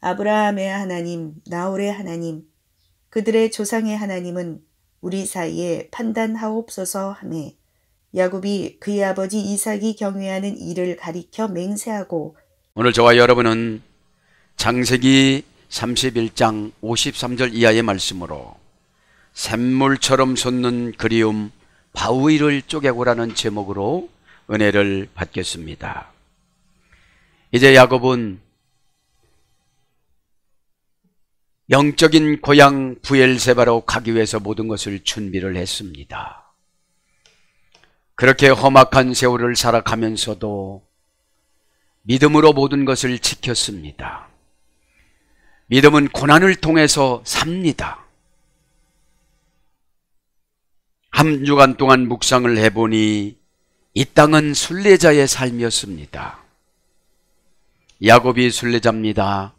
아브라함의 하나님, 나홀의 하나님, 그들의 조상의 하나님은 우리 사이에 판단하옵소서 하매 야곱이 그의 아버지 이삭이 경외하는 이를 가리켜 맹세하고 오늘 저와 여러분은 장세기 31장 53절 이하의 말씀으로 샘물처럼 솟는 그리움 바위를 쪼개고라는 제목으로 은혜를 받겠습니다. 이제 야곱은 영적인 고향 부엘세바로 가기 위해서 모든 것을 준비를 했습니다. 그렇게 험악한 세월을 살아가면서도 믿음으로 모든 것을 지켰습니다. 믿음은 고난을 통해서 삽니다. 한 주간 동안 묵상을 해보니 이 땅은 순례자의 삶이었습니다. 야곱이 순례자입니다.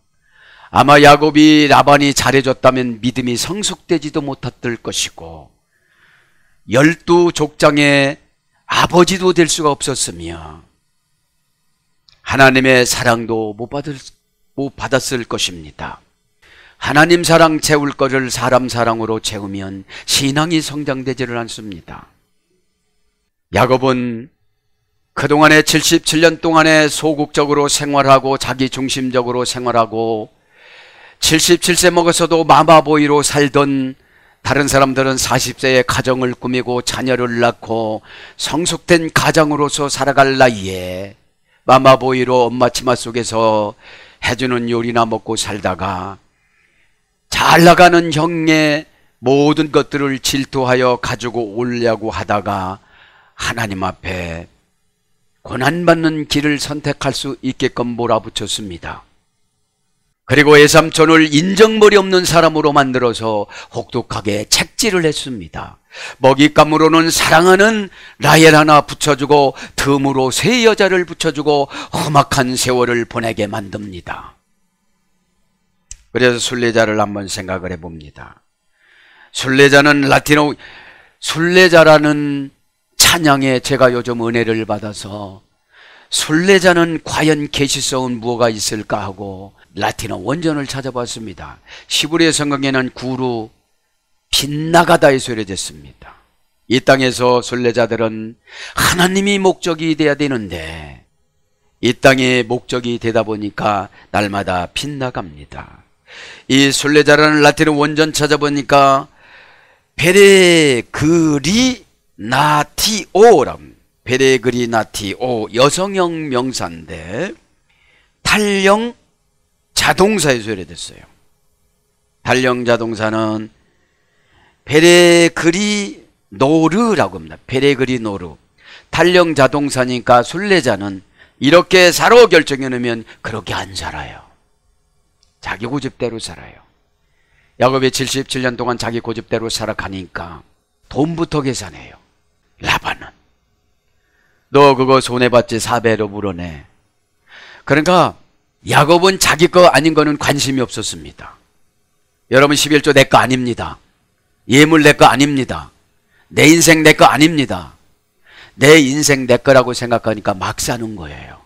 아마 야곱이 라반이 잘해줬다면 믿음이 성숙되지도 못했을 것이고 열두 족장의 아버지도 될 수가 없었으며 하나님의 사랑도 못, 받을, 못 받았을 것입니다. 하나님 사랑 채울 것을 사람 사랑으로 채우면 신앙이 성장되지를 않습니다. 야곱은 그동안의 77년 동안에 소극적으로 생활하고 자기 중심적으로 생활하고 77세 먹어서도 마마보이로 살던 다른 사람들은 40세에 가정을 꾸미고 자녀를 낳고 성숙된 가정으로서 살아갈 나이에 마마보이로 엄마 치마 속에서 해주는 요리나 먹고 살다가 잘 나가는 형의 모든 것들을 질투하여 가지고 오려고 하다가 하나님 앞에 고난받는 길을 선택할 수 있게끔 몰아붙였습니다. 그리고 예삼촌을 인정머리 없는 사람으로 만들어서 혹독하게 책질을 했습니다. 먹잇감으로는 사랑하는 라엘 하나 붙여주고 틈으로 새 여자를 붙여주고 험악한 세월을 보내게 만듭니다. 그래서 순례자를 한번 생각을 해봅니다. 순례자는 라틴어 순례자라는 찬양에 제가 요즘 은혜를 받아서 순례자는 과연 계시성은 무엇가 있을까 하고 라틴어 원전을 찾아봤습니다. 시부리의 성경에는 구루 빛나가다에 소개됐습니다. 이 땅에서 순례자들은 하나님이 목적이 돼야 되는데 이 땅의 목적이 되다 보니까 날마다 빛나갑니다. 이 순례자라는 라틴어 원전 찾아보니까 베레그리나티오랍니다. 베레그리나티 오 여성형 명사인데 탈령 자동사에 서 소개됐어요. 달령 자동사는 베레그리노르라고 합니다. 베레그리노르. 달령 자동사니까 순례자는 이렇게 사로 결정해 놓으면 그렇게 안 살아요. 자기 고집대로 살아요. 야곱이 77년 동안 자기 고집대로 살아가니까 돈부터 계산해요. 라반. 너 그거 손해봤지 4배로 물어내. 그러니까 야곱은 자기 거 아닌 거는 관심이 없었습니다. 여러분 11조 내 거 아닙니다. 예물 내 거 아닙니다. 내 인생 내 거 아닙니다. 내 인생 내 거라고 생각하니까 막 사는 거예요.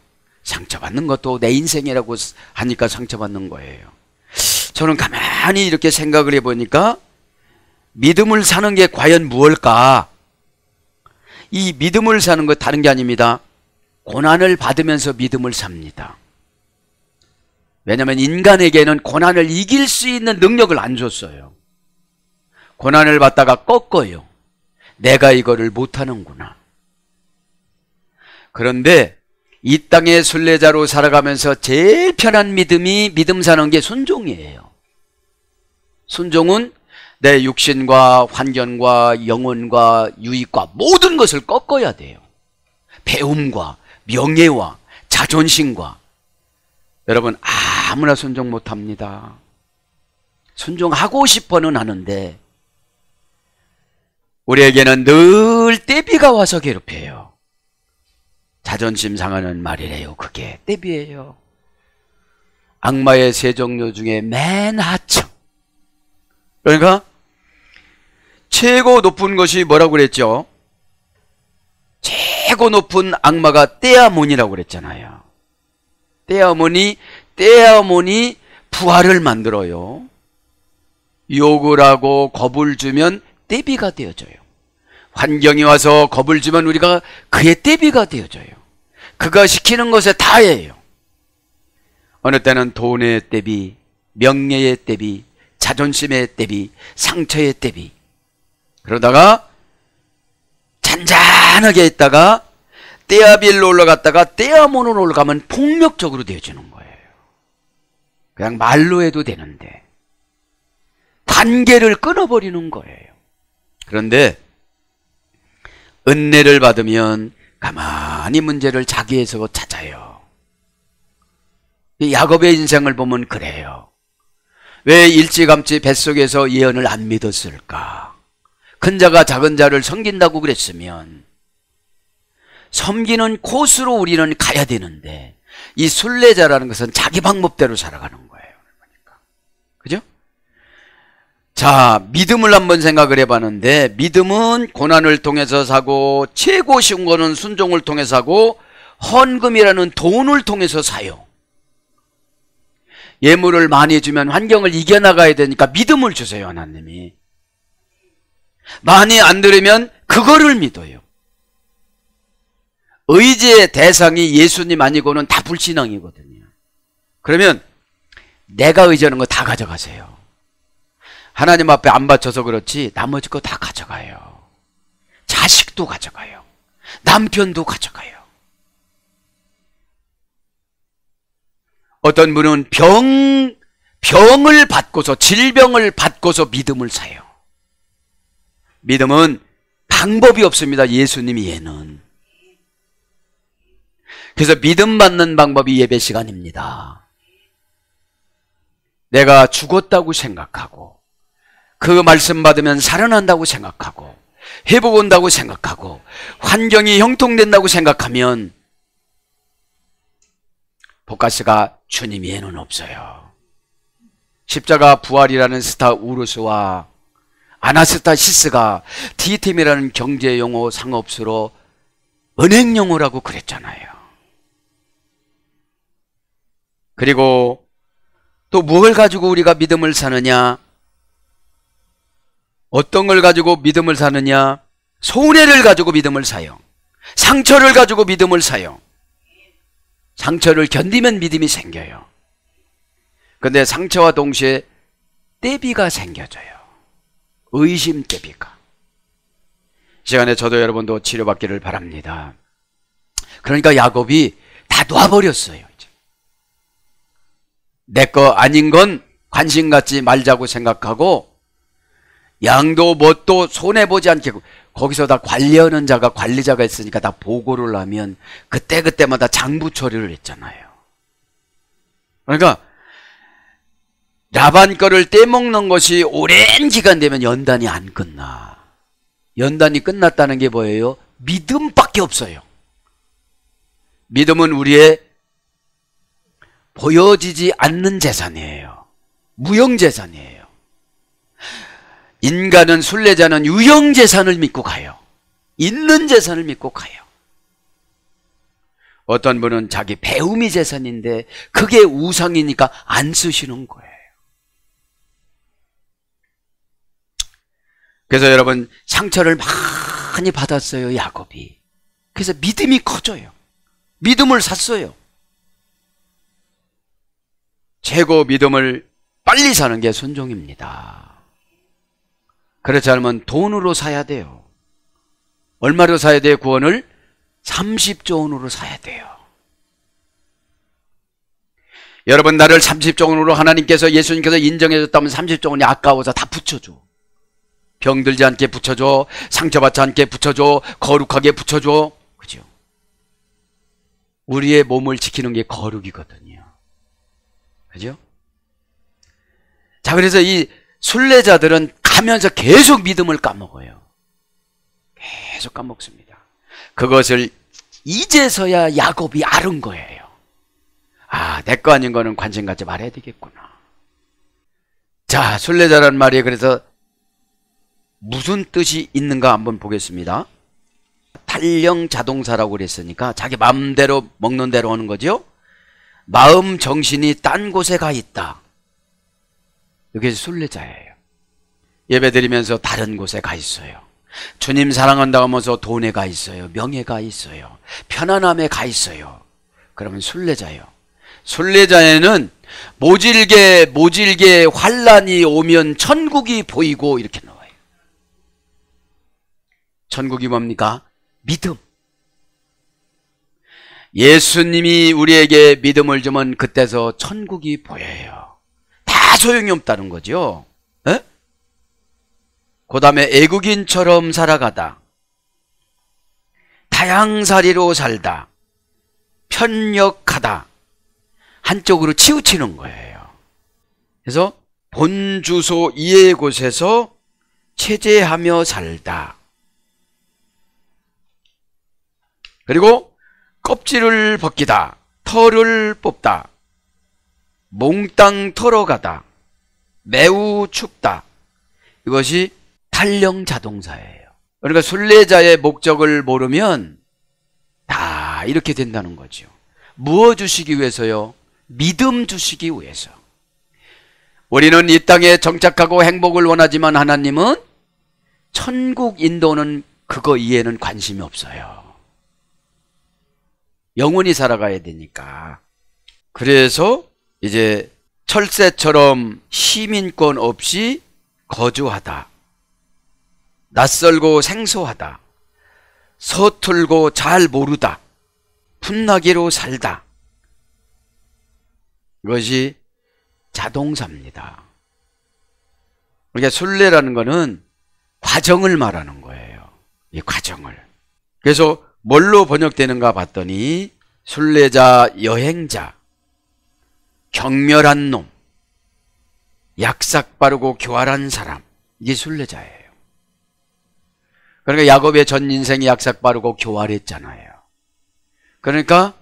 상처받는 것도 내 인생이라고 하니까 상처받는 거예요. 저는 가만히 이렇게 생각을 해보니까 믿음을 사는 게 과연 무엇일까? 이 믿음을 사는 것 다른 게 아닙니다. 고난을 받으면서 믿음을 삽니다. 왜냐하면 인간에게는 고난을 이길 수 있는 능력을 안 줬어요. 고난을 받다가 꺾어요. 내가 이거를 못하는구나. 그런데 이 땅의 순례자로 살아가면서 제일 편한 믿음이 믿음 사는 게 순종이에요. 순종은 내 육신과 환경과 영혼과 유익과 모든 것을 꺾어야 돼요. 배움과 명예와 자존심과 여러분 아무나 순종 못합니다. 순종하고 싶어는 하는데 우리에게는 늘 떼비가 와서 괴롭혀요. 자존심 상하는 말이래요. 그게 떼비예요. 악마의 세종류 중에 맨 하층. 그러니까 최고 높은 것이 뭐라고 그랬죠? 최고 높은 악마가 때아몬이라고 그랬잖아요. 때아몬이 때아몬이 부활을 만들어요. 욕을 하고 겁을 주면 떼비가 되어져요. 환경이 와서 겁을 주면 우리가 그의 떼비가 되어져요. 그가 시키는 것에 다해요. 어느 때는 돈의 떼비, 명예의 떼비, 자존심의 떼비, 상처의 떼비, 그러다가 잔잔하게 있다가 떼아빌로 올라갔다가 떼아몬으로 올라가면 폭력적으로 되어지는 거예요. 그냥 말로 해도 되는데 단계를 끊어버리는 거예요. 그런데 은혜를 받으면 가만히 문제를 자기에서 찾아요. 야곱의 인생을 보면 그래요. 왜 일찌감치 뱃속에서 예언을 안 믿었을까? 큰 자가 작은 자를 섬긴다고 그랬으면 섬기는 코스로 우리는 가야 되는데 이 순례자라는 것은 자기 방법대로 살아가는 거예요. 그러니까. 그죠? 자, 믿음을 한번 생각을 해봤는데 믿음은 고난을 통해서 사고 최고 쉬운 거는 순종을 통해서 사고 헌금이라는 돈을 통해서 사요. 예물을 많이 주면 환경을 이겨나가야 되니까 믿음을 주세요, 하나님이. 많이 안 들으면 그거를 믿어요. 의지의 대상이 예수님 아니고는 다 불신앙이거든요. 그러면 내가 의지하는 거 다 가져가세요. 하나님 앞에 안 바쳐서 그렇지 나머지 거 다 가져가요. 자식도 가져가요. 남편도 가져가요. 어떤 분은 병, 병을 받고서, 질병을 받고서 믿음을 사요. 믿음은 방법이 없습니다. 예수님 이해는. 그래서 믿음 받는 방법이 예배 시간입니다. 내가 죽었다고 생각하고 그 말씀 받으면 살아난다고 생각하고 회복 온다고 생각하고 환경이 형통된다고 생각하면 복가스가 주님 이해는 없어요. 십자가 부활이라는 스타 우르스와 아나스타시스가 t 팀이라는 경제 용어 상업수로 은행 용어라고 그랬잖아요. 그리고 또 무엇을 가지고 우리가 믿음을 사느냐? 어떤 걸 가지고 믿음을 사느냐? 손해를 가지고 믿음을 사요. 상처를 가지고 믿음을 사요. 상처를 견디면 믿음이 생겨요. 근데 상처와 동시에 대비가 생겨져요. 의심 때입니까? 시간에 저도 여러분도 치료받기를 바랍니다. 그러니까 야곱이 다 놔버렸어요. 내거 아닌 건 관심 갖지 말자고 생각하고 양도 뭣도 손해보지 않게 거기서 다 관리하는 자가 관리자가 있으니까 다 보고를 하면 그때그때마다 장부 처리를 했잖아요. 그러니까 라반 거를 떼먹는 것이 오랜 기간 되면 연단이 안 끝나. 연단이 끝났다는 게 뭐예요? 믿음밖에 없어요. 믿음은 우리의 보여지지 않는 재산이에요. 무형재산이에요. 인간은 순례자는 유형재산을 믿고 가요. 있는 재산을 믿고 가요. 어떤 분은 자기 배움이 재산인데 그게 우상이니까 안 쓰시는 거예요. 그래서 여러분 상처를 많이 받았어요 야곱이. 그래서 믿음이 커져요. 믿음을 샀어요. 최고 믿음을 빨리 사는 게 순종입니다. 그렇지 않으면 돈으로 사야 돼요. 얼마로 사야 돼요? 구원을 30조 원으로 사야 돼요. 여러분 나를 30조 원으로 하나님께서 예수님께서 인정해줬다면 30조 원이 아까워서 다 붙여줘. 병들지 않게 붙여줘. 상처받지 않게 붙여줘. 거룩하게 붙여줘. 그죠? 우리의 몸을 지키는 게 거룩이거든요. 그죠? 자, 그래서 이 순례자들은 가면서 계속 믿음을 까먹어요. 계속 까먹습니다. 그것을 이제서야 야곱이 아른 거예요. 아, 내 거 아닌 거는 관심 갖지 말아야 되겠구나. 자, 순례자란 말이 그래서 무슨 뜻이 있는가 한번 보겠습니다. 탈령 자동사라고 그랬으니까 자기 마음대로 먹는 대로 하는 거죠. 마음 정신이 딴 곳에 가 있다. 여기 순례자예요. 예배 드리면서 다른 곳에 가 있어요. 주님 사랑한다 하면서 돈에 가 있어요. 명예 가 있어요. 편안함에 가 있어요. 그러면 순례자예요. 순례자에는 모질게 모질게 환란이 오면 천국이 보이고 이렇게 천국이 뭡니까? 믿음. 예수님이 우리에게 믿음을 주면 그때서 천국이 보여요. 다 소용이 없다는 거죠. 그 다음에 애국인처럼 살아가다. 다양사리로 살다. 편력하다. 한쪽으로 치우치는 거예요. 그래서 본 주소 이해 곳에서 체제하며 살다. 그리고 껍질을 벗기다, 털을 뽑다, 몽땅 털어가다, 매우 춥다. 이것이 탈령 자동사예요. 그러니까 순례자의 목적을 모르면 다 이렇게 된다는 거죠. 무엇 주시기 위해서요? 믿음 주시기 위해서. 우리는 이 땅에 정착하고 행복을 원하지만 하나님은 천국 인도는 그거 이해는 관심이 없어요. 영원히 살아가야 되니까. 그래서 이제 철새처럼 시민권 없이 거주하다. 낯설고 생소하다. 서툴고 잘 모르다. 풋나기로 살다. 이것이 자동사입니다. 그러니까 순례라는 것은 과정을 말하는 거예요. 이 과정을. 그래서 뭘로 번역되는가 봤더니 순례자, 여행자, 경멸한 놈, 약삭 바르고 교활한 사람 이게 순례자예요. 그러니까 야곱의 전 인생이 약삭 바르고 교활했잖아요. 그러니까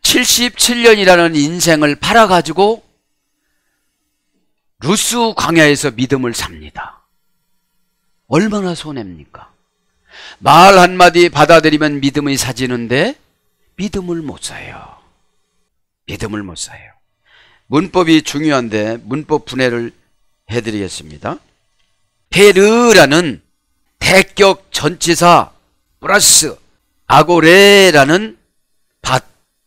77년이라는 인생을 팔아가지고 루스 광야에서 믿음을 삽니다. 얼마나 손해입니까? 말 한마디 받아들이면 믿음의 사지는데 믿음을 못 사요. 믿음을 못 사요. 문법이 중요한데 문법 분해를 해드리겠습니다. 페르라는 대격 전치사 플러스 아고레라는 밭,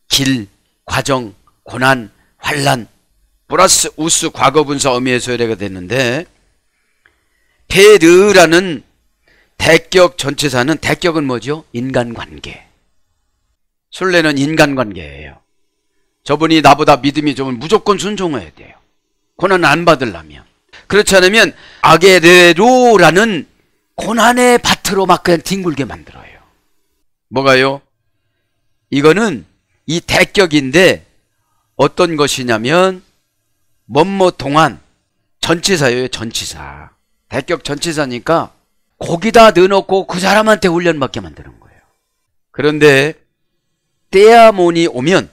길, 과정, 고난, 환란 플러스 우스 과거분사 의미에서 이래가 됐는데 페르라는 대격 전체사는 대격은 뭐죠? 인간관계. 순례는 인간관계예요. 저분이 나보다 믿음이 좋으면 무조건 순종해야 돼요. 고난 안 받으려면. 그렇지 않으면 아게레로라는 고난의 밭으로 막 그냥 뒹굴게 만들어요. 뭐가요? 이거는 이 대격인데 어떤 것이냐면 몇몇 동안 전치사예요, 전치사. 대격 전치사니까 거기다 넣어놓고 그 사람한테 훈련받게 만드는 거예요. 그런데 떼아몬이 오면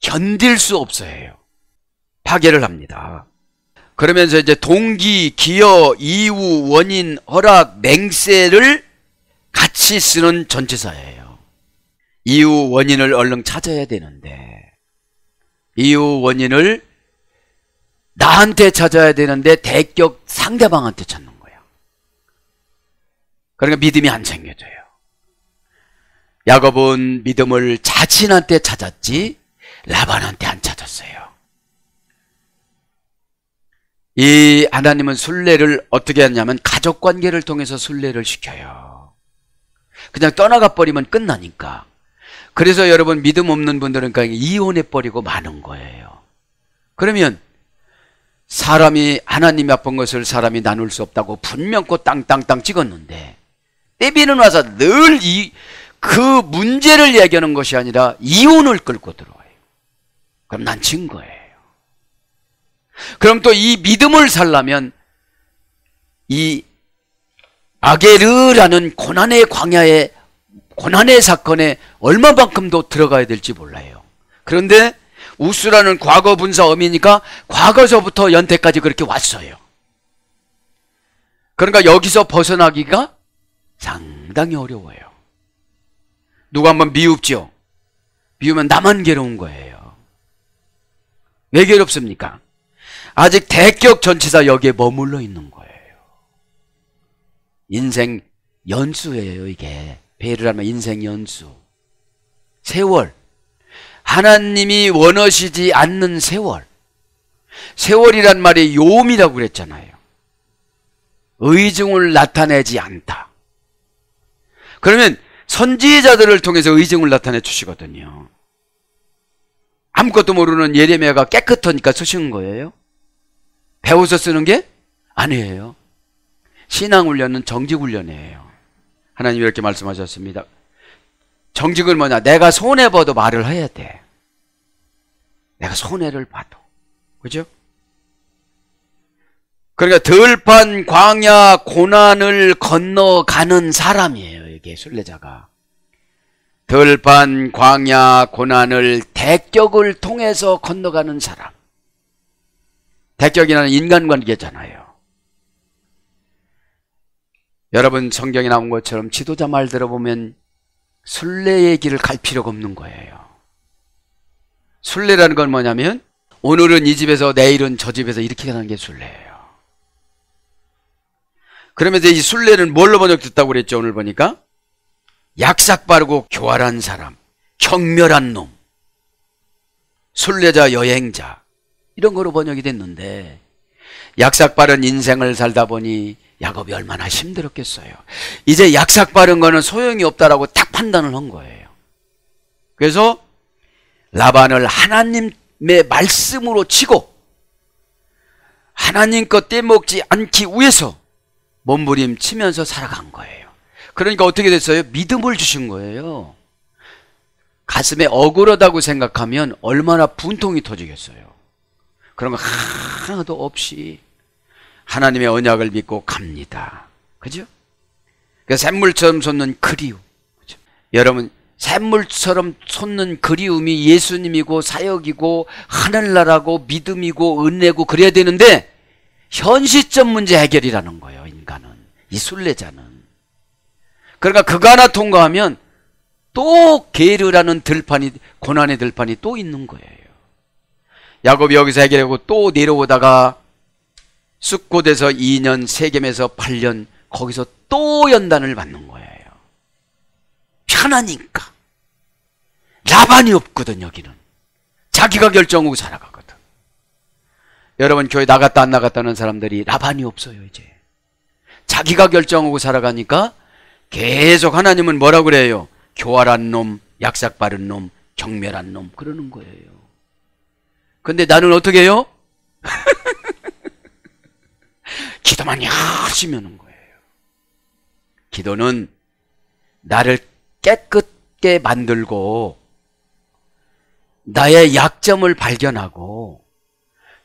견딜 수 없어 해요. 파괴를 합니다. 그러면서 이제 동기, 기여, 이유, 원인, 허락, 맹세를 같이 쓰는 전체사예요. 이유, 원인을 얼른 찾아야 되는데 이유, 원인을 나한테 찾아야 되는데 대격 상대방한테 찾는 거예요. 그러니까 믿음이 안 생겨져요. 야곱은 믿음을 자신한테 찾았지 라반한테 안 찾았어요. 이 하나님은 순례를 어떻게 하냐면 가족 관계를 통해서 순례를 시켜요. 그냥 떠나가 버리면 끝나니까. 그래서 여러분 믿음 없는 분들은 그냥 이혼해 버리고 마는 거예요. 그러면 사람이 하나님이 아픈 것을 사람이 나눌 수 없다고 분명코 땅땅땅 찍었는데 삐비는 와서 늘이그 문제를 얘기하는 것이 아니라 이혼을 끌고 들어와요. 그럼 난 진 거예요. 그럼 또 이 믿음을 살려면 이 아게르라는 고난의 광야에 고난의 사건에 얼마만큼 도 들어가야 될지 몰라요. 그런데 우스라는 과거 분사 어미니까 과거서부터 연태까지 그렇게 왔어요. 그러니까 여기서 벗어나기가 상당히 어려워요. 누가 한번 미웁죠? 미우면 나만 괴로운 거예요. 왜 괴롭습니까? 아직 대격 전치사 여기에 머물러 있는 거예요. 인생 연수예요, 이게. 배를 하면 인생 연수. 세월. 하나님이 원하시지 않는 세월. 세월이란 말이 요음이라고 그랬잖아요. 의중을 나타내지 않다. 그러면 선지자들을 통해서 의증을 나타내 주시거든요. 아무것도 모르는 예레미야가 깨끗하니까 쓰시 거예요? 배워서 쓰는 게 아니에요. 신앙훈련은 정직훈련이에요. 하나님 이렇게 말씀하셨습니다. 정직은 뭐냐? 내가 손해봐도 말을 해야 돼. 내가 손해를 봐도. 그죠? 그러니까 들판 광야 고난을 건너가는 사람이에요. 이게 순례자가. 들판 광야 고난을 대격을 통해서 건너가는 사람. 대격이라는 인간관계잖아요. 여러분 성경에 나온 것처럼 지도자 말 들어보면 순례의 길을 갈 필요가 없는 거예요. 순례라는 건 뭐냐면 오늘은 이 집에서 내일은 저 집에서 이렇게 가는 게 순례예요. 그러면 이제 이 순례는 뭘로 번역됐다고 그랬죠? 오늘 보니까 약삭 빠르고 교활한 사람, 경멸한 놈, 순례자 여행자 이런 거로 번역이 됐는데 약삭 빠른 인생을 살다 보니 야곱이 얼마나 힘들었겠어요. 이제 약삭 빠른 거는 소용이 없다라고 딱 판단을 한 거예요. 그래서 라반을 하나님의 말씀으로 치고 하나님 것 떼먹지 않기 위해서 몸부림치면서 살아간 거예요. 그러니까 어떻게 됐어요? 믿음을 주신 거예요. 가슴에 억울하다고 생각하면 얼마나 분통이 터지겠어요. 그런 거 하나도 없이 하나님의 언약을 믿고 갑니다. 그죠? 그 샘물처럼 솟는 그리움. 그죠? 여러분, 샘물처럼 솟는 그리움이 예수님이고 사역이고 하늘나라고 믿음이고 은혜고 그래야 되는데 현시점 문제 해결이라는 거예요. 이 순례자는. 그러니까 그거 하나 통과하면 또 게르라는 들판이 고난의 들판이 또 있는 거예요. 야곱이 여기서 해결하고 또 내려오다가 숲고에서 2년, 세겜에서 8년 거기서 또 연단을 받는 거예요. 편하니까. 라반이 없거든 여기는. 자기가 결정하고 살아가거든. 여러분 교회 나갔다 안 나갔다는 사람들이 라반이 없어요 이제. 자기가 결정하고 살아가니까 계속 하나님은 뭐라 그래요? 교활한 놈, 약삭 바른 놈, 경멸한 놈 그러는 거예요. 근데 나는 어떻게 해요? 기도만 열심히 하는 거예요. 기도는 나를 깨끗게 만들고 나의 약점을 발견하고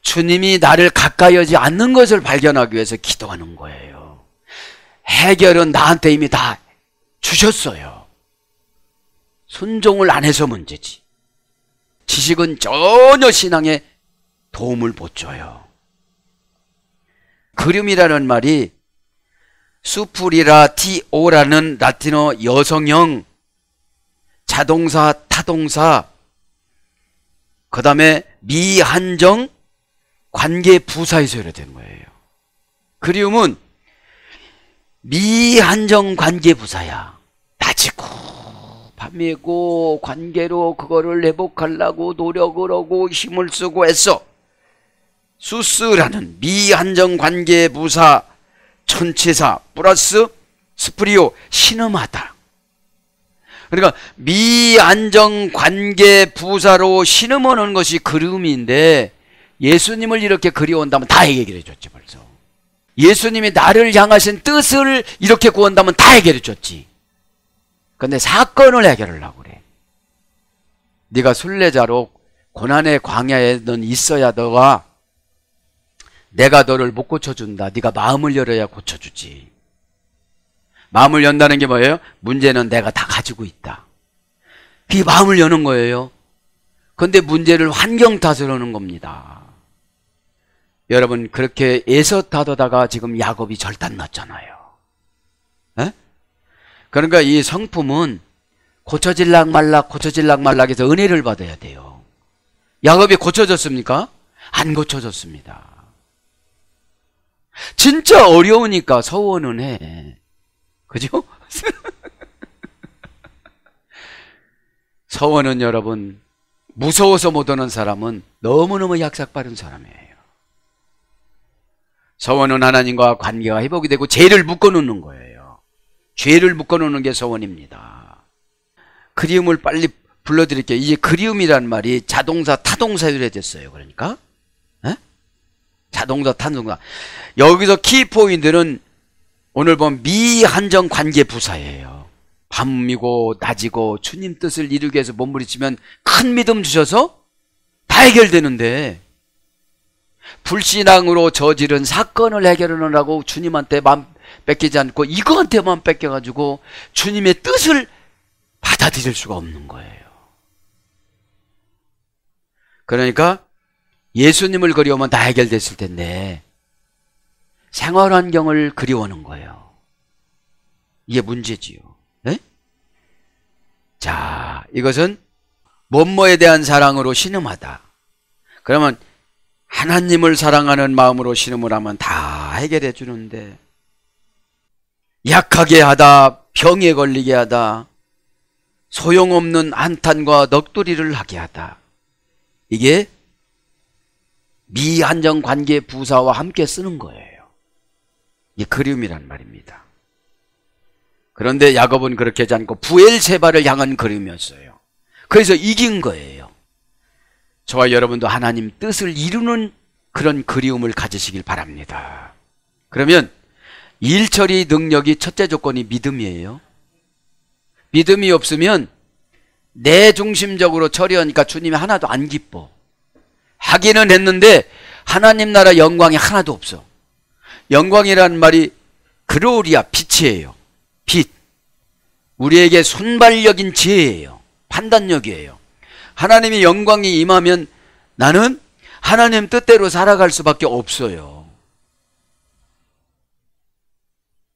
주님이 나를 가까이 하지 않는 것을 발견하기 위해서 기도하는 거예요. 해결은 나한테 이미 다 주셨어요. 순종을 안 해서 문제지. 지식은 전혀 신앙에 도움을 못 줘요. 그림이라는 말이 수풀이라 티오라는 라틴어 여성형 자동사 타동사 그 다음에 미한정 관계 부사에서 이래 된 거예요. 그리움은 미한정 관계 부사야. 다지고 밤이고 관계로 그거를 회복하려고 노력을 하고 힘을 쓰고 했어. 수스라는 미한정 관계 부사 천체사 플러스 스프리오 신음하다. 그러니까 미안정 관계 부사로 신음하는 것이 그림인데 예수님을 이렇게 그리온다면 다 얘기를 해줬지 벌써. 예수님이 나를 향하신 뜻을 이렇게 구한다면 다 해결해 줬지. 근데 사건을 해결하려고 그래. 네가 순례자로 고난의 광야에 넌 있어야 너가 내가 너를 못 고쳐준다. 네가 마음을 열어야 고쳐주지. 마음을 연다는 게 뭐예요? 문제는 내가 다 가지고 있다. 그게 마음을 여는 거예요. 근데 문제를 환경 탓을 하는 겁니다. 여러분 그렇게 애서다더다가 지금 야곱이 절단 났잖아요. 에? 그러니까 이 성품은 고쳐질락 말락 고쳐질락 말락해서 은혜를 받아야 돼요. 야곱이 고쳐졌습니까? 안 고쳐졌습니다. 진짜 어려우니까 서원은 해. 그죠? 서원은 여러분 무서워서 못 오는 사람은 너무너무 약삭 빠른 사람이에요. 서원은 하나님과 관계가 회복이 되고 죄를 묶어놓는 거예요. 죄를 묶어놓는 게 서원입니다. 그리움을 빨리 불러드릴게요. 이제 그리움이란 말이 자동사 타동사유래 됐어요. 그러니까 에? 자동사 타동사 여기서 키포인트는 오늘 본 미한정 관계 부사예요. 밤이고 낮이고 주님 뜻을 이루기 위해서 몸부리치면 큰 믿음 주셔서 다 해결되는데 불신앙으로 저지른 사건을 해결하느라고 주님한테 맘 뺏기지 않고 이거한테만 뺏겨가지고 주님의 뜻을 받아들일 수가 없는 거예요. 그러니까 예수님을 그리워면다 해결됐을 텐데 생활 환경을 그리워하는 거예요. 이게 문제지요. 네? 자, 이것은 뭐뭐에 대한 사랑으로 신음하다. 그러면 하나님을 사랑하는 마음으로 신음을 하면 다 해결해 주는데 약하게 하다 병에 걸리게 하다 소용없는 한탄과 넋두리를 하게 하다 이게 미안정 관계 부사와 함께 쓰는 거예요. 이게 그림이란 말입니다. 그런데 야곱은 그렇게 하지 않고 부엘세바를 향한 그림이었어요. 그래서 이긴 거예요. 저와 여러분도 하나님 뜻을 이루는 그런 그리움을 가지시길 바랍니다. 그러면 일처리 능력이 첫째 조건이 믿음이에요. 믿음이 없으면 내 중심적으로 처리하니까 주님이 하나도 안 기뻐. 하기는 했는데 하나님 나라 영광이 하나도 없어. 영광이란 말이 그로리아 빛이에요. 빛. 우리에게 순발력인 지혜예요. 판단력이에요. 하나님의 영광이 임하면 나는 하나님 뜻대로 살아갈 수밖에 없어요.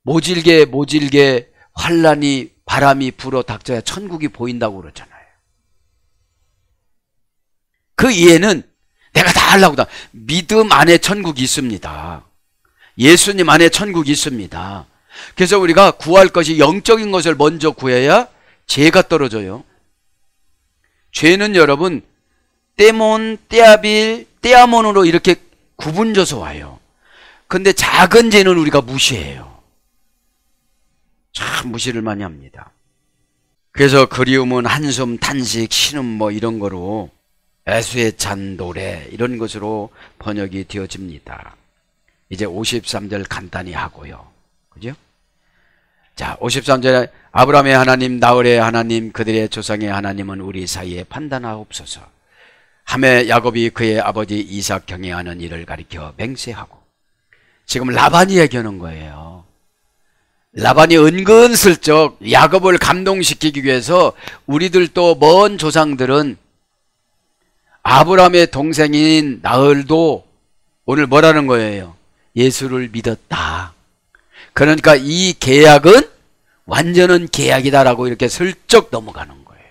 모질게 모질게 환란이 바람이 불어 닥쳐야 천국이 보인다고 그러잖아요. 그 이해는 내가 다 하려고 다 믿음 안에 천국이 있습니다. 예수님 안에 천국이 있습니다. 그래서 우리가 구할 것이 영적인 것을 먼저 구해야 죄가 떨어져요. 죄는 여러분 떼몬떼아빌떼아몬으로 이렇게 구분져서 와요. 근데 작은 죄는 우리가 무시해요. 참 무시를 많이 합니다. 그래서 그리움은 한숨, 탄식, 신음 뭐 이런 거로 애수에 찬 노래 이런 것으로 번역이 되어집니다. 이제 53절 간단히 하고요. 그죠? 자, 53절에 아브라함의 하나님, 나흘의 하나님, 그들의 조상의 하나님은 우리 사이에 판단하옵소서. 함에 야곱이 그의 아버지 이삭 경애하는 일을 가리켜 맹세하고 지금 라반이 얘기하는 거예요. 라반이 은근슬쩍 야곱을 감동시키기 위해서 우리들도 먼 조상들은 아브라함의 동생인 나흘도 오늘 뭐라는 거예요? 예수를 믿었다. 그러니까 이 계약은 완전한 계약이다라고 이렇게 슬쩍 넘어가는 거예요.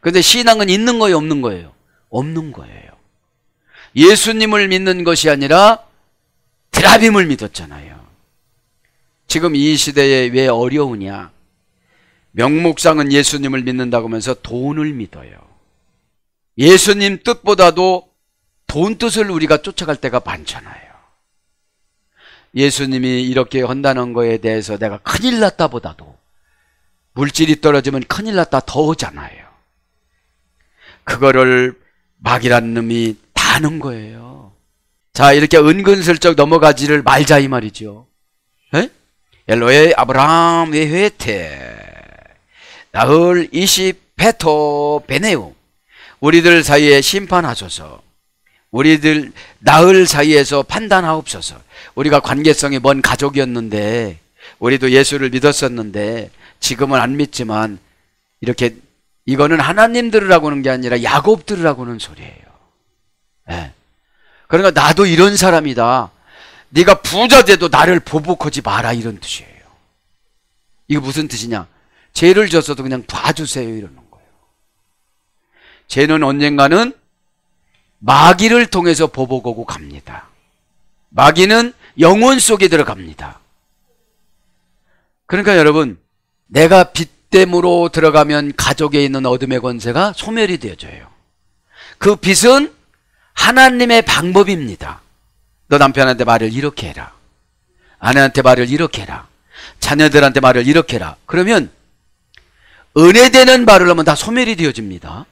근데 신앙은 있는 거예요, 없는 거예요? 없는 거예요. 예수님을 믿는 것이 아니라 드라빔을 믿었잖아요. 지금 이 시대에 왜 어려우냐? 명목상은 예수님을 믿는다고 하면서 돈을 믿어요. 예수님 뜻보다도 돈 뜻을 우리가 쫓아갈 때가 많잖아요. 예수님이 이렇게 한다는 거에 대해서 내가 큰일 났다 보다도 물질이 떨어지면 큰일 났다 더 오잖아요. 그거를 막이란 놈이 다는 거예요. 자, 이렇게 은근슬쩍 넘어가지를 말자 이 말이죠. 에? 엘로에 아브라함 의회태 나흘 이십 페토 베네우 우리들 사이에 심판하소서 우리들 나흘 사이에서 판단하옵소서 우리가 관계성이 먼 가족이었는데 우리도 예수를 믿었었는데 지금은 안 믿지만 이렇게 이거는 하나님 들으라고 하는 게 아니라 야곱 들으라고 하는 소리예요. 네. 그러니까 나도 이런 사람이다. 네가 부자 돼도 나를 보복하지 마라 이런 뜻이에요. 이게 무슨 뜻이냐? 죄를 졌어도 그냥 봐주세요 이러는 거예요. 죄는 언젠가는 마귀를 통해서 보복하고 갑니다. 마귀는 영혼 속에 들어갑니다. 그러니까 여러분, 내가 빚됨으로 들어가면 가족에 있는 어둠의 권세가 소멸이 되어져요. 그빚은 하나님의 방법입니다. 너 남편한테 말을 이렇게 해라. 아내한테 말을 이렇게 해라. 자녀들한테 말을 이렇게 해라. 그러면 은혜되는 말을 하면 다 소멸이 되어집니다.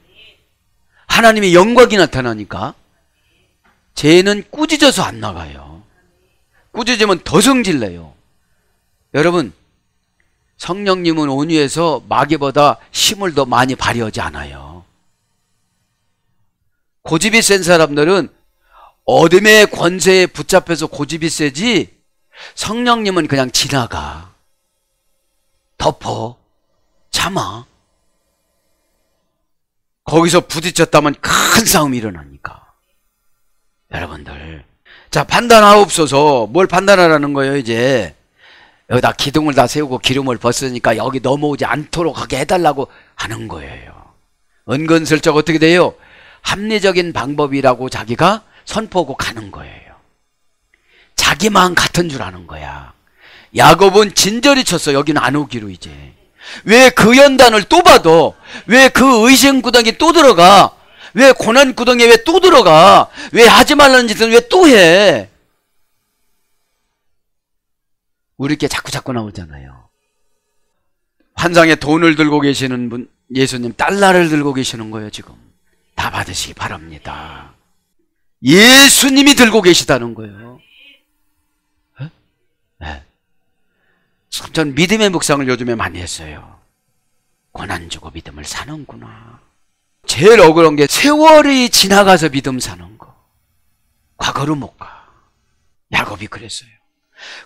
하나님의 영광이 나타나니까 죄는 꾸짖어서 안 나가요. 꾸짖으면 더 성질내요. 여러분 성령님은 온유에서 마귀보다 힘을 더 많이 발휘하지 않아요. 고집이 센 사람들은 어둠의 권세에 붙잡혀서 고집이 세지 성령님은 그냥 지나가 덮어 참아 거기서 부딪혔다면 큰 싸움이 일어나니까 여러분들 자, 판단하옵소서. 뭘 판단하라는 거예요, 이제. 여기다 기둥을 다 세우고 기름을 벗으니까 여기 넘어오지 않도록 하게 해달라고 하는 거예요. 은근슬쩍 어떻게 돼요? 합리적인 방법이라고 자기가 선포하고 가는 거예요. 자기만 같은 줄 아는 거야. 야곱은 진절이 쳤어. 여기는 안 오기로 이제. 왜 그 연단을 또 봐도, 왜 그 의심구덩이 또 들어가? 왜 고난 구덩이에 왜 또 들어가? 왜 하지 말라는 짓은 왜또 해? 우리께 자꾸 자꾸 나오잖아요. 환상에 돈을 들고 계시는 분, 예수님 달러를 들고 계시는 거예요, 지금. 다 받으시기 바랍니다. 예수님이 들고 계시다는 거예요. 네? 네. 전 믿음의 묵상을 요즘에 많이 했어요. 고난 주고 믿음을 사는구나. 제일 억울한 게 세월이 지나가서 믿음 사는 거. 과거로 못 가. 야곱이 그랬어요.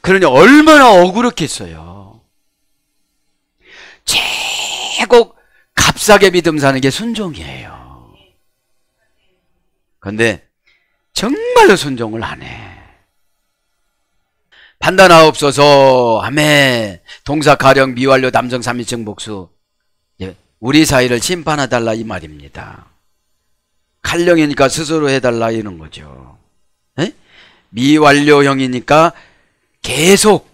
그러니 얼마나 억울했겠어요. 최고 값싸게 믿음 사는 게 순종이에요. 근데 정말로 순종을 안 해. 판단하옵소서 아멘 동사 가령 미완료 남성삼일층 복수 우리 사이를 심판해달라 이 말입니다. 칼령이니까 스스로 해달라 이런 거죠. 에? 미완료형이니까 계속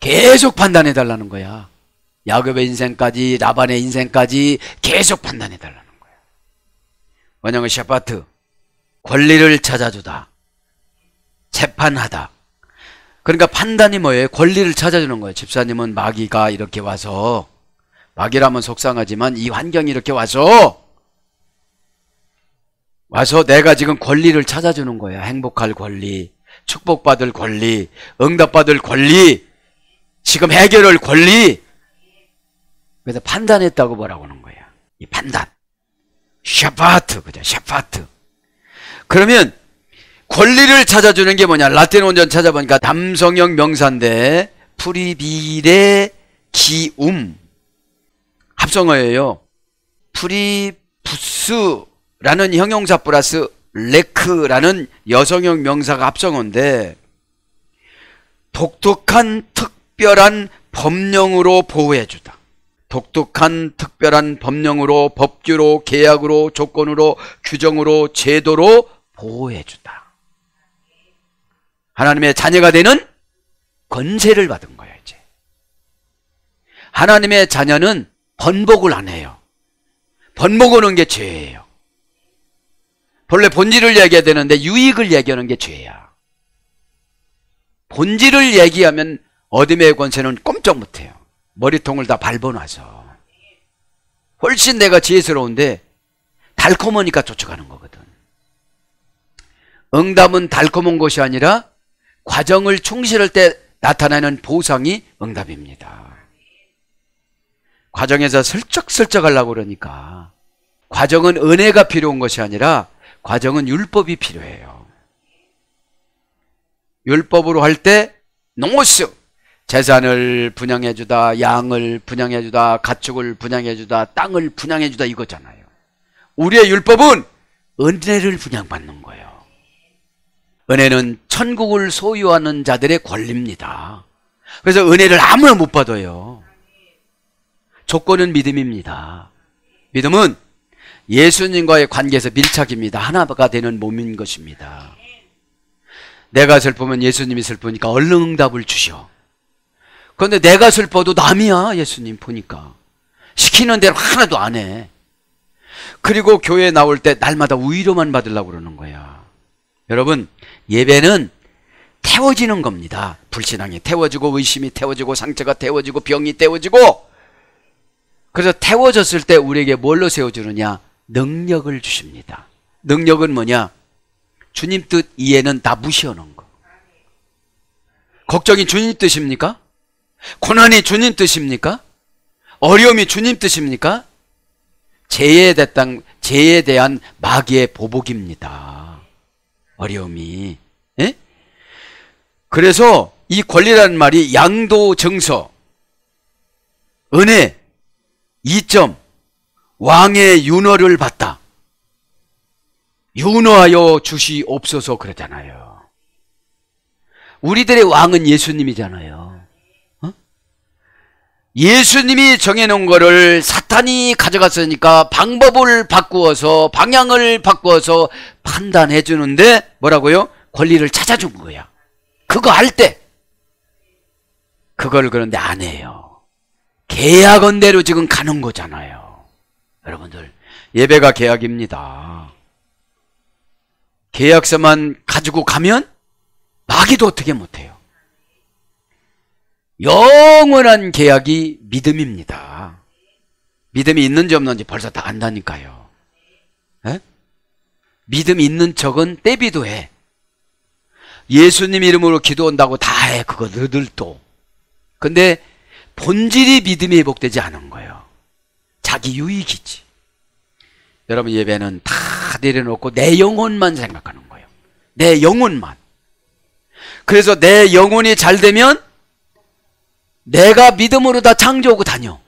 계속 판단해달라는 거야. 야곱의 인생까지 라반의 인생까지 계속 판단해달라는 거야. 원형은 샤파트 권리를 찾아주다. 재판하다. 그러니까 판단이 뭐예요? 권리를 찾아주는 거예요. 집사님은 마귀가 이렇게 와서 막이라면 속상하지만 이 환경이 이렇게 와서 와서 내가 지금 권리를 찾아주는 거야. 행복할 권리, 축복받을 권리, 응답받을 권리, 지금 해결할 권리. 그래서 판단했다고 뭐라고 하는 거야. 이 판단. 샤파트, 그죠? 샤파트. 그러면 권리를 찾아주는 게 뭐냐? 라틴 원전 찾아보니까 남성형 명사인데 프리비레 기움. 합성어예요. 프리부스라는 형용사 플러스 레크라는 여성형 명사가 합성어인데 독특한 특별한 법령으로 보호해주다. 독특한 특별한 법령으로 법규로 계약으로 조건으로 규정으로 제도로 보호해주다. 하나님의 자녀가 되는 권세를 받은 거예 이제. 하나님의 자녀는 번복을 안 해요. 번복하는 게 죄예요. 본래 본질을 얘기해야 되는데 유익을 얘기하는 게 죄야. 본질을 얘기하면 어둠의 권세는 꼼짝 못해요. 머리통을 다 밟아놔서. 훨씬 내가 지혜스러운데 달콤하니까 쫓아가는 거거든. 응답은 달콤한 것이 아니라 과정을 충실할 때 나타나는 보상이 응답입니다. 과정에서 슬쩍슬쩍 하려고 그러니까 과정은 은혜가 필요한 것이 아니라 과정은 율법이 필요해요. 율법으로 할 때 농어스 재산을 분양해 주다, 양을 분양해 주다, 가축을 분양해 주다, 땅을 분양해 주다 이거잖아요. 우리의 율법은 은혜를 분양받는 거예요. 은혜는 천국을 소유하는 자들의 권리입니다. 그래서 은혜를 아무나 못 받아요. 조건은 믿음입니다. 믿음은 예수님과의 관계에서 밀착입니다. 하나가 되는 몸인 것입니다. 내가 슬프면 예수님이 슬프니까 얼른 응답을 주셔. 그런데 내가 슬퍼도 남이야, 예수님 보니까. 시키는 대로 하나도 안 해. 그리고 교회 나올 때 날마다 위로만 받으려고 그러는 거야. 여러분, 예배는 태워지는 겁니다. 불신앙이 태워지고 의심이 태워지고 상처가 태워지고 병이 태워지고 그래서 태워졌을 때 우리에게 뭘로 세워주느냐? 능력을 주십니다. 능력은 뭐냐? 주님 뜻 이해는 다 무시하는 거. 걱정이 주님 뜻입니까? 고난이 주님 뜻입니까? 어려움이 주님 뜻입니까? 죄에 대한, 죄에 대한 마귀의 보복입니다. 어려움이. 에? 예? 그래서 이 권리라는 말이 양도 정서, 은혜, 2점 왕의 윤호를 봤다 윤호하여 주시옵소서 그러잖아요. 우리들의 왕은 예수님이잖아요. 어? 예수님이 정해놓은 거를 사탄이 가져갔으니까 방법을 바꾸어서 방향을 바꾸어서 판단해 주는데 뭐라고요? 권리를 찾아준 거야. 그거 할 때. 그걸 그런데 안 해요. 계약원대로 지금 가는 거잖아요. 여러분들 예배가 계약입니다. 계약서만 가지고 가면 마귀도 어떻게 못해요. 영원한 계약이 믿음입니다. 믿음이 있는지 없는지 벌써 다 안다니까요. 에? 예? 믿음 있는 척은 떼비도 해. 예수님 이름으로 기도온다고 다 해. 그거 너들 또. 근데 본질이 믿음이 회복되지 않은 거예요. 자기 유익이지. 여러분 예배는 다 내려놓고 내 영혼만 생각하는 거예요. 내 영혼만. 그래서 내 영혼이 잘 되면 내가 믿음으로 다 창조하고 다녀.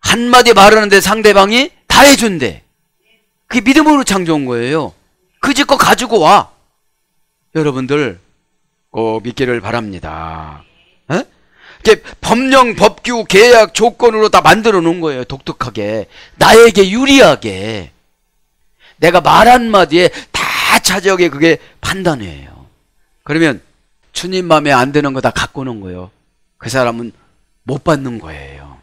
한마디 말하는데 상대방이 다 해준대. 그게 믿음으로 창조한 거예요. 그집거 가지고 와. 여러분들 꼭 믿기를 바랍니다. 법령, 법규, 계약, 조건으로 다 만들어 놓은 거예요. 독특하게. 나에게 유리하게. 내가 말 한마디에 다 차지하게 그게 판단이에요. 그러면 주님 마음에 안 드는 거 다 갖고 오는 거예요. 그 사람은 못 받는 거예요.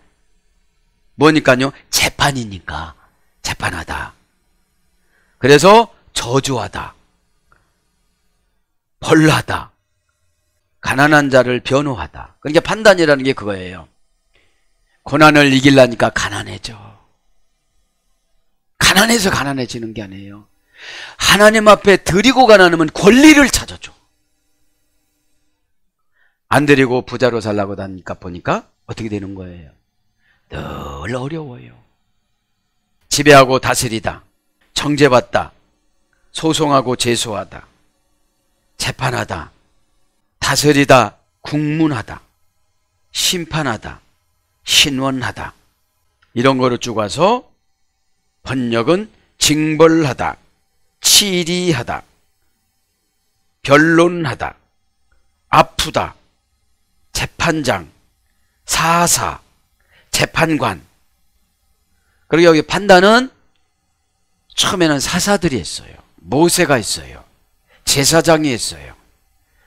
뭐니까요? 재판이니까. 재판하다. 그래서 저주하다. 벌하다. 가난한 자를 변호하다. 그러니까 판단이라는 게 그거예요. 고난을 이길라니까 가난해져. 가난해서 가난해지는 게 아니에요. 하나님 앞에 드리고 가난하면 권리를 찾아줘. 안 드리고 부자로 살라고 다니까 보니까 어떻게 되는 거예요? 늘 어려워요. 지배하고 다스리다. 정죄받다. 소송하고 재수하다. 재판하다. 다스리다, 국문하다, 심판하다, 신원하다. 이런 거를 쭉 와서 번역은 징벌하다, 치리하다, 변론하다, 아프다, 재판장, 사사, 재판관. 그리고 여기 판단은 처음에는 사사들이 했어요. 모세가 했어요. 제사장이 했어요.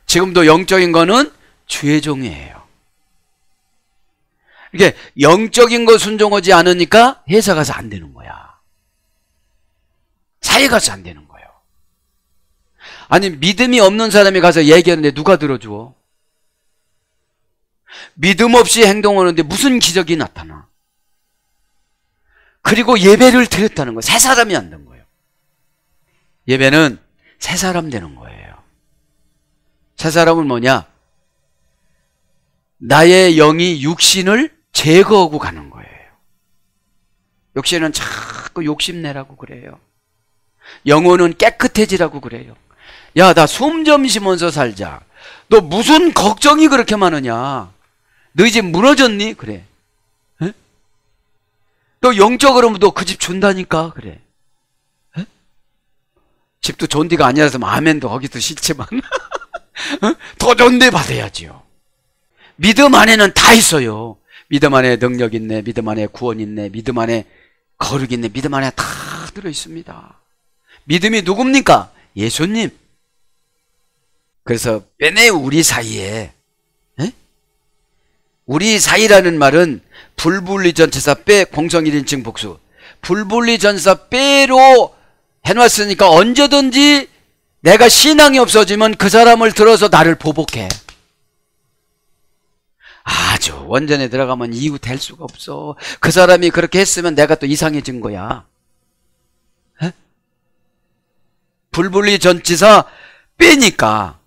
지금도 영적인 거는 죄종이에요. 이게 영적인 거 순종하지 않으니까 회사 가서 안 되는 거야. 사회 가서 안 되는 거예요. 아니 믿음이 없는 사람이 가서 얘기하는데 누가 들어주 믿음 없이 행동하는데 무슨 기적이 나타나? 그리고 예배를 드렸다는 거예요. 새 사람이 안 된 거예요. 예배는 새 사람 되는 거예요. 새사람은 뭐냐? 나의 영이 육신을 제거하고 가는 거예요. 육신은 자꾸 욕심내라고 그래요. 영혼은 깨끗해지라고 그래요. 야, 나 숨 좀 쉬면서 살자. 너 무슨 걱정이 그렇게 많으냐? 너 이제 무너졌니? 그래. 너 영적으로 너그 집 준다니까? 그래. 에? 집도 존디가 아니라서 아멘도 하기도 싫지만. 더 좋은데 받아야지요. 믿음 안에는 다 있어요. 믿음 안에 능력 있네, 믿음 안에 구원 있네, 믿음 안에 거룩 있네, 믿음 안에 다 들어 있습니다. 믿음이 누굽니까? 예수님. 그래서 빼내 우리 사이에 에? 우리 사이라는 말은 불분리 전체사 빼 공성 1인칭 복수 불분리 전사 빼로 해놨으니까 언제든지 내가 신앙이 없어지면 그 사람을 들어서 나를 보복해. 아주 원전에 들어가면 이유 될 수가 없어. 그 사람이 그렇게 했으면 내가 또 이상해진 거야. 에? 불분리 전치사 빼니까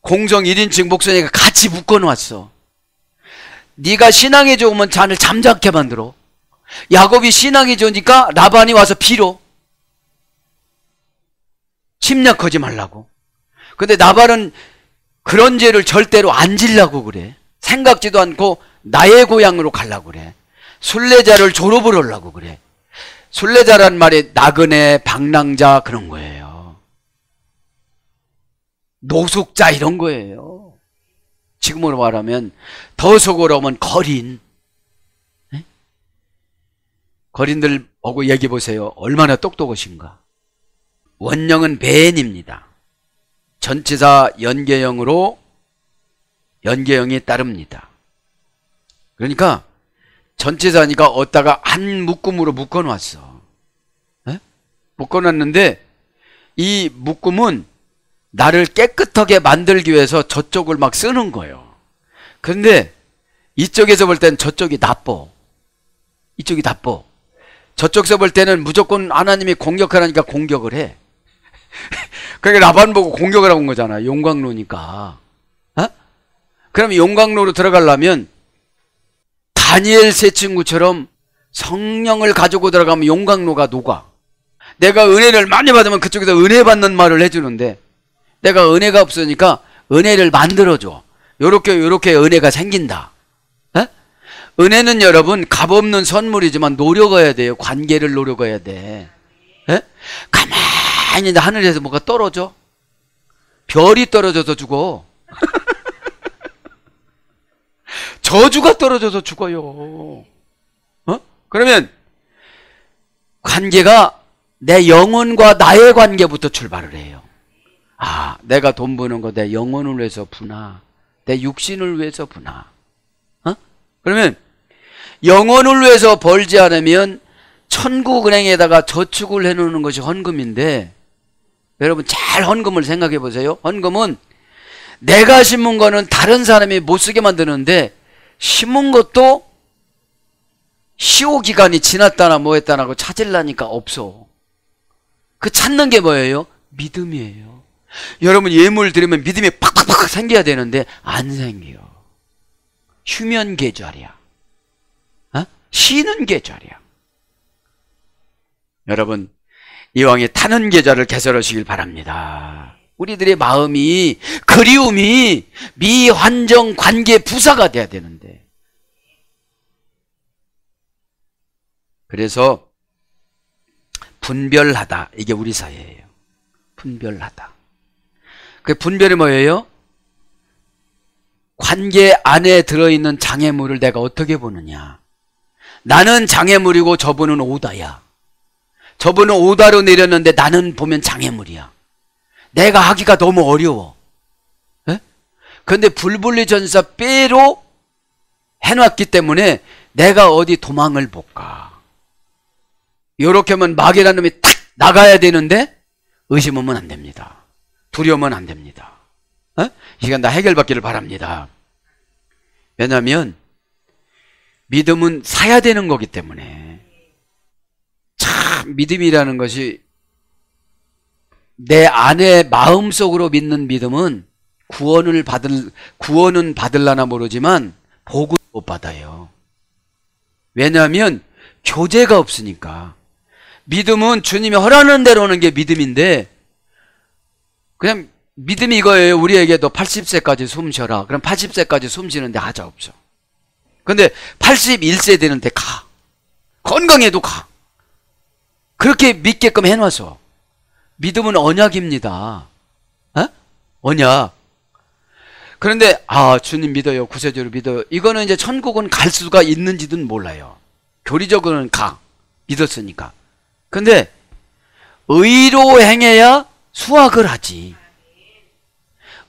공정 1인칭 목소리가 같이 묶어놓았어. 네가 신앙이 좋으면 잔을 잠잠케 만들어. 야곱이 신앙이 좋으니까 라반이 와서 빌어. 침략하지 말라고. 근데 나발은 그런 죄를 절대로 안 질라고 그래. 생각지도 않고 나의 고향으로 가려고 그래. 순례자를 졸업을 하려고 그래. 순례자란 말이 나그네, 방랑자 그런 거예요. 노숙자 이런 거예요. 지금으로 말하면 더 속으로 오면 거린. 네? 거린들보고 얘기해 보세요. 얼마나 똑똑하신가. 원형은 벤입니다 전치사 연계형으로 연계형이 따릅니다. 그러니까 전치사니까 어디다가 한 묶음으로 묶어놨어. 에? 묶어놨는데 이 묶음은 나를 깨끗하게 만들기 위해서 저쪽을 막 쓰는 거예요. 그런데 이쪽에서 볼 땐 저쪽이 나빠. 이쪽이 나빠. 저쪽에서 볼 때는 무조건 하나님이 공격하라니까 공격을 해. 그러니까 라반 보고 공격을 하고 온 거잖아. 용광로니까. 어? 그럼 용광로로 들어가려면 다니엘 세 친구처럼 성령을 가지고 들어가면 용광로가 녹아. 내가 은혜를 많이 받으면 그쪽에서 은혜 받는 말을 해주는데 내가 은혜가 없으니까 은혜를 만들어줘. 요렇게 요렇게 은혜가 생긴다. 에? 어? 은혜는 여러분 값없는 선물이지만 노력해야 돼요. 관계를 노력해야 돼. 에? 어? 가만 가만히 있는데 하늘에서 뭔가 떨어져? 별이 떨어져서 죽어. 저주가 떨어져서 죽어요. 어? 그러면 관계가 내 영혼과 나의 관계부터 출발을 해요. 아, 내가 돈 버는 거 내 영혼을 위해서 부나, 내 육신을 위해서 부나. 어? 그러면 영혼을 위해서 벌지 않으면 천국은행에다가 저축을 해놓는 것이 헌금인데 여러분 잘 헌금을 생각해 보세요. 헌금은 내가 심은 거는 다른 사람이 못 쓰게 만드는데 심은 것도 시효 기간이 지났다나 뭐 했다나 고 찾으려니까 없어. 그 찾는 게 뭐예요? 믿음이에요. 여러분 예물 드리면 믿음이 팍팍팍 생겨야 되는데 안 생겨. 휴면 계절이야. 어? 쉬는 계절이야. 여러분 이왕에 타는 계좌를 개설하시길 바랍니다. 우리들의 마음이 그리움이 미환정 관계 부사가 돼야 되는데 그래서 분별하다 이게 우리 사회예요. 분별하다. 그 분별이 뭐예요? 관계 안에 들어있는 장애물을 내가 어떻게 보느냐. 나는 장애물이고 저분은 오다야. 저분은 오다로 내렸는데 나는 보면 장애물이야. 내가 하기가 너무 어려워. 예? 근데 불분리 전사 빼로 해놨기 때문에 내가 어디 도망을 볼까. 요렇게 하면 막이라는 놈이 탁 나가야 되는데 의심하면 안 됩니다. 두려우면 안 됩니다. 어? 이 시간 다 해결받기를 바랍니다. 왜냐하면 믿음은 사야 되는 거기 때문에 믿음이라는 것이 내 안에 마음속으로 믿는 믿음은 구원을 받을 구원은 받을라나 모르지만 복은 못 받아요. 왜냐하면 교제가 없으니까 믿음은 주님이 허라는 대로 오는 게 믿음인데 그냥 믿음이 이거예요. 우리에게도 80세까지 숨 쉬어라. 그럼 80세까지 숨 쉬는데 하자 없어. 근데 81세 되는데 가. 건강해도 가. 그렇게 믿게끔 해놔서 믿음은 언약입니다. 어? 언약. 그런데 아 주님 믿어요 구세주를 믿어요 이거는 이제 천국은 갈 수가 있는지는 몰라요 교리적으로는 가 믿었으니까 근데 의로 행해야 수학을 하지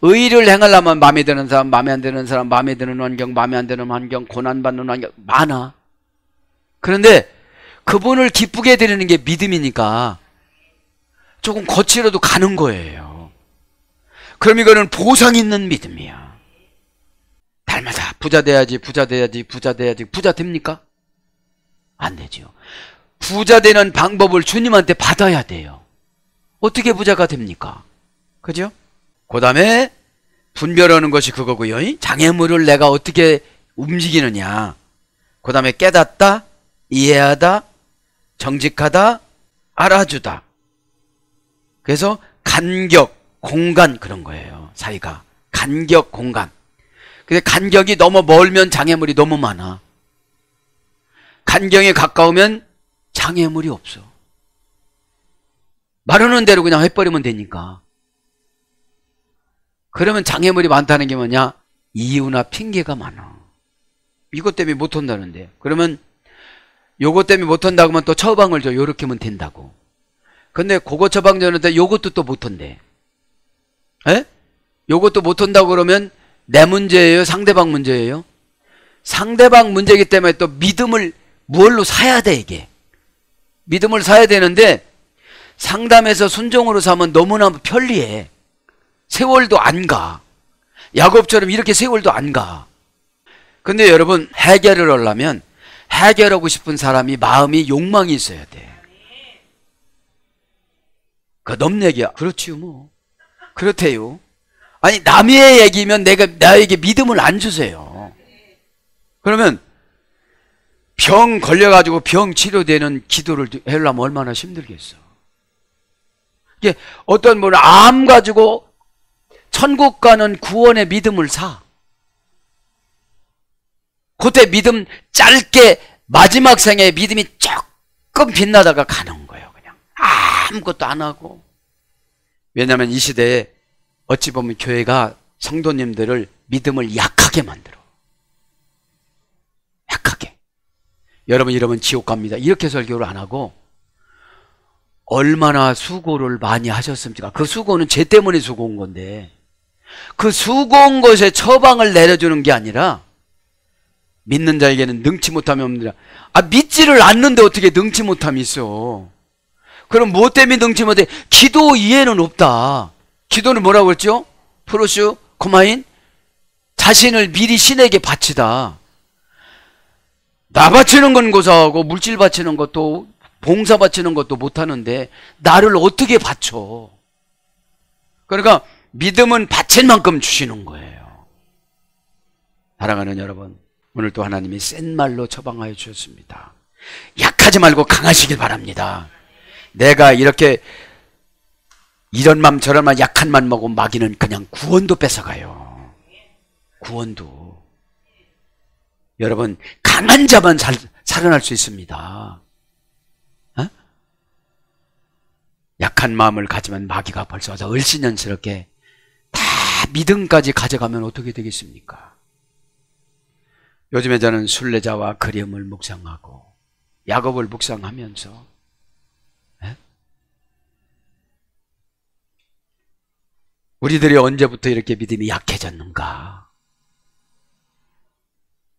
의를 행하려면 마음에 드는 사람 마음에 안 드는 사람 마음에 드는 환경 마음에 안 드는 환경 고난받는 환경 많아 그런데 그분을 기쁘게 드리는 게 믿음이니까 조금 거칠어도 가는 거예요. 그럼 이거는 보상 있는 믿음이야. 달마다 부자 돼야지, 부자 돼야지, 부자 돼야지. 부자 됩니까? 안 되죠. 부자 되는 방법을 주님한테 받아야 돼요. 어떻게 부자가 됩니까? 그죠? 그 다음에 분별하는 것이 그거고요. 장애물을 내가 어떻게 움직이느냐. 그 다음에 깨닫다, 이해하다, 정직하다, 알아주다. 그래서 간격, 공간 그런 거예요. 사이가. 간격, 공간. 근데 간격이 너무 멀면 장애물이 너무 많아. 간경에 가까우면 장애물이 없어. 말하는 대로 그냥 해버리면 되니까. 그러면 장애물이 많다는 게 뭐냐? 이유나 핑계가 많아. 이것 때문에 못한다는데. 그러면 요것 때문에 못한다 고하면또 처방을 줘. 요렇게 하면 된다고. 근데 그거 처방 줬는데 요것도 또 못한대. 에? 요것도 못한다고 그러면 내 문제예요? 상대방 문제예요? 상대방 문제이기 때문에 또 믿음을 무얼로 사야 돼, 이게. 믿음을 사야 되는데 상담에서 순종으로 사면 너무나 편리해. 세월도 안 가. 야곱처럼 이렇게 세월도 안 가. 근데 여러분 해결을 하려면 해결하고 싶은 사람이 마음이 욕망이 있어야 돼. 그 넘내기야. 그렇지요, 뭐. 그렇대요. 아니, 남의 얘기면 내가, 나에게 믿음을 안 주세요. 그러면 병 걸려가지고 병 치료되는 기도를 해려면 얼마나 힘들겠어. 이게 어떤 분암 가지고 천국 가는 구원의 믿음을 사. 그때 믿음 짧게 마지막 생에 믿음이 조금 빛나다가 가는 거예요. 그냥 아무것도 안 하고. 왜냐하면 이 시대에 어찌 보면 교회가 성도님들을 믿음을 약하게 만들어. 약하게. 여러분 이러면 지옥 갑니다. 이렇게 설교를 안 하고 얼마나 수고를 많이 하셨습니까? 그 수고는 죄 때문에 수고한 건데 그수고한 것에 처방을 내려주는 게 아니라 믿는 자에게는 능치 못함이 없느라. 아, 믿지를 않는데 어떻게 능치 못함이 있어? 그럼 무엇 뭐 때문에 능치 못해? 기도 이해는 없다. 기도는 뭐라고 했죠? 프로슈, 코마인? 자신을 미리 신에게 바치다. 나 바치는 건 고사하고 물질 바치는 것도 봉사 바치는 것도 못하는데 나를 어떻게 바쳐? 그러니까 믿음은 바친 만큼 주시는 거예요. 사랑하는 여러분, 오늘 도 하나님이 센 말로 처방하여 주셨습니다. 약하지 말고 강하시길 바랍니다. 내가 이렇게 이런 맘 저런 맘 약한 맘 먹고 마귀는 그냥 구원도 뺏어가요. 구원도. 여러분 강한 자만 살, 살아날 수 있습니다. 어? 약한 마음을 가지면 마귀가 벌써 와서 을스럽게다 믿음까지 가져가면 어떻게 되겠습니까? 요즘에 저는 순례자와 그림을 묵상하고 야곱을 묵상하면서 에? 예? 우리들이 언제부터 이렇게 믿음이 약해졌는가?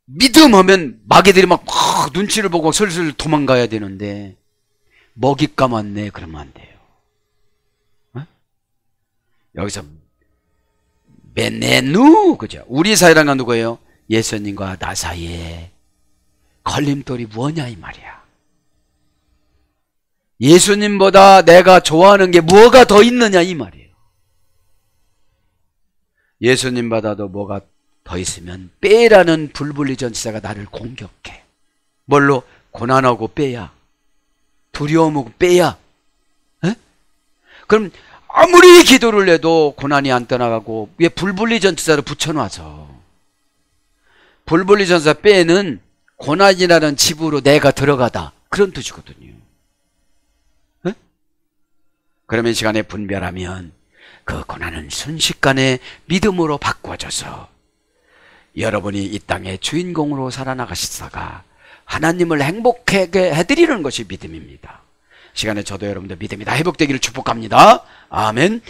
믿음하면 마귀들이 막, 막 눈치를 보고 슬슬 도망가야 되는데 먹잇감맞네 그러면 안 돼요. 에? 예? 여기서 메네누 그죠? 우리 사회라는 누구예요? 예수님과 나 사이에 걸림돌이 뭐냐 이 말이야. 예수님보다 내가 좋아하는 게 뭐가 더 있느냐 이 말이에요. 예수님보다도 뭐가 더 있으면 빼라는 불불리 전치사가 나를 공격해. 뭘로 고난하고 빼야 두려움하고 빼야. 에? 그럼 아무리 기도를 해도 고난이 안 떠나가고 왜불불리 전치사를 붙여놔서 불분리 전사 빼는 고난이라는 집으로 내가 들어가다. 그런 뜻이거든요. 네? 그러면 시간에 분별하면 그 고난은 순식간에 믿음으로 바꿔져서 여러분이 이 땅의 주인공으로 살아나가시다가 하나님을 행복하게 해드리는 것이 믿음입니다. 시간에 저도 여러분들 믿음이 다 회복되기를 축복합니다. 아멘.